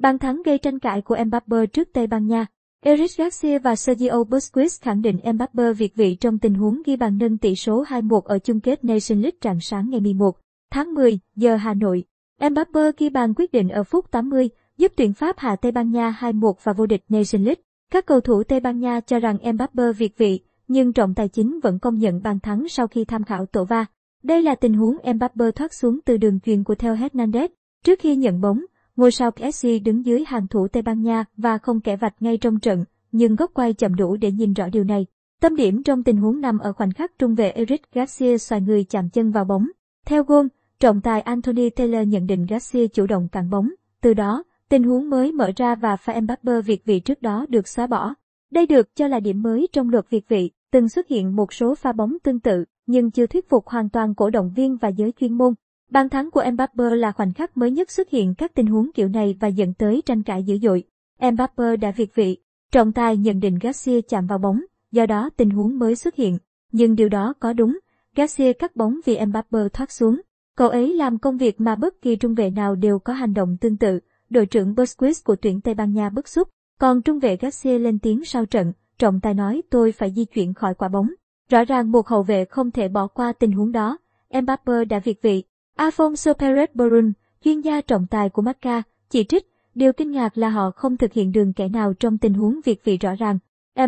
Bàn thắng gây tranh cãi của Mbappe trước Tây Ban Nha. Eric Garcia và Sergio Busquets khẳng định Mbappe việt vị trong tình huống ghi bàn nâng tỷ số 2-1 ở chung kết Nation League rạng sáng ngày 11 tháng 10 giờ Hà Nội. Mbappe ghi bàn quyết định ở phút 80, giúp tuyển Pháp hạ Tây Ban Nha 2-1 và vô địch Nation League. Các cầu thủ Tây Ban Nha cho rằng Mbappe việt vị, nhưng trọng tài chính vẫn công nhận bàn thắng sau khi tham khảo tổ va. Đây là tình huống Mbappe thoát xuống từ đường truyền của Theo Hernandez. Trước khi nhận bóng, Ngôi sao PSG đứng dưới hàng thủ Tây Ban Nha và không kẻ vạch ngay trong trận, nhưng góc quay chậm đủ để nhìn rõ điều này. Tâm điểm trong tình huống nằm ở khoảnh khắc trung vệ Eric Garcia xoài người chạm chân vào bóng. Theo gôn, trọng tài Anthony Taylor nhận định Garcia chủ động cản bóng. Từ đó, tình huống mới mở ra và pha Mbappe việt vị trước đó được xóa bỏ. Đây được cho là điểm mới trong luật việt vị, từng xuất hiện một số pha bóng tương tự, nhưng chưa thuyết phục hoàn toàn cổ động viên và giới chuyên môn. Bàn thắng của Mbappe là khoảnh khắc mới nhất xuất hiện các tình huống kiểu này và dẫn tới tranh cãi dữ dội. Mbappe đã việt vị, trọng tài nhận định Garcia chạm vào bóng, do đó tình huống mới xuất hiện. Nhưng điều đó có đúng, Garcia cắt bóng vì Mbappe thoát xuống. Cậu ấy làm công việc mà bất kỳ trung vệ nào đều có hành động tương tự. Đội trưởng Busquets của tuyển Tây Ban Nha bức xúc, còn trung vệ Garcia lên tiếng sau trận, trọng tài nói tôi phải di chuyển khỏi quả bóng. Rõ ràng một hậu vệ không thể bỏ qua tình huống đó, Mbappe đã việt vị. Alfonso Perez Burun, chuyên gia trọng tài của Macca, chỉ trích, điều kinh ngạc là họ không thực hiện đường kẻ nào trong tình huống việt vị rõ ràng.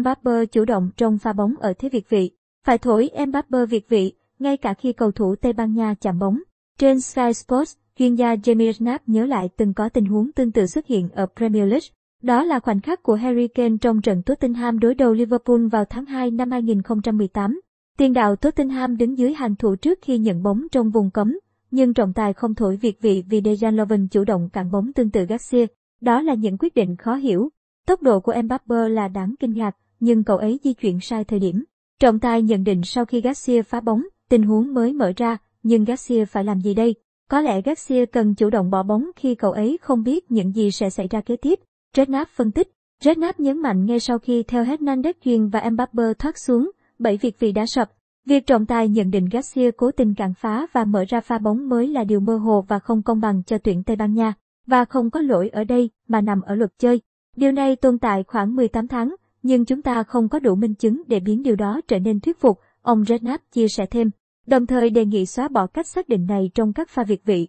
Mbappe chủ động trong pha bóng ở thế việt vị. Phải thổi Mbappe việt vị, ngay cả khi cầu thủ Tây Ban Nha chạm bóng. Trên Sky Sports, chuyên gia Jamie Knapp nhớ lại từng có tình huống tương tự xuất hiện ở Premier League. Đó là khoảnh khắc của Harry Kane trong trận Tottenham đối đầu Liverpool vào tháng 2 năm 2018. Tiền đạo Tottenham đứng dưới hàng thủ trước khi nhận bóng trong vùng cấm nhưng trọng tài không thổi việc vị vì Dejan Lovren chủ động cản bóng tương tự Garcia. Đó là những quyết định khó hiểu. Tốc độ của Mbappe là đáng kinh ngạc, nhưng cậu ấy di chuyển sai thời điểm. Trọng tài nhận định sau khi Garcia phá bóng, tình huống mới mở ra, nhưng Garcia phải làm gì đây? Có lẽ Garcia cần chủ động bỏ bóng khi cậu ấy không biết những gì sẽ xảy ra kế tiếp. Redknapp phân tích. Redknapp nhấn mạnh ngay sau khi theo Hernandez duyên và Mbappe thoát xuống, bởi việc vị đã sập, Việc trọng tài nhận định Garcia cố tình cản phá và mở ra pha bóng mới là điều mơ hồ và không công bằng cho tuyển Tây Ban Nha, và không có lỗi ở đây mà nằm ở luật chơi. Điều này tồn tại khoảng 18 tháng, nhưng chúng ta không có đủ minh chứng để biến điều đó trở nên thuyết phục, ông Redknapp chia sẻ thêm, đồng thời đề nghị xóa bỏ cách xác định này trong các pha việt vị.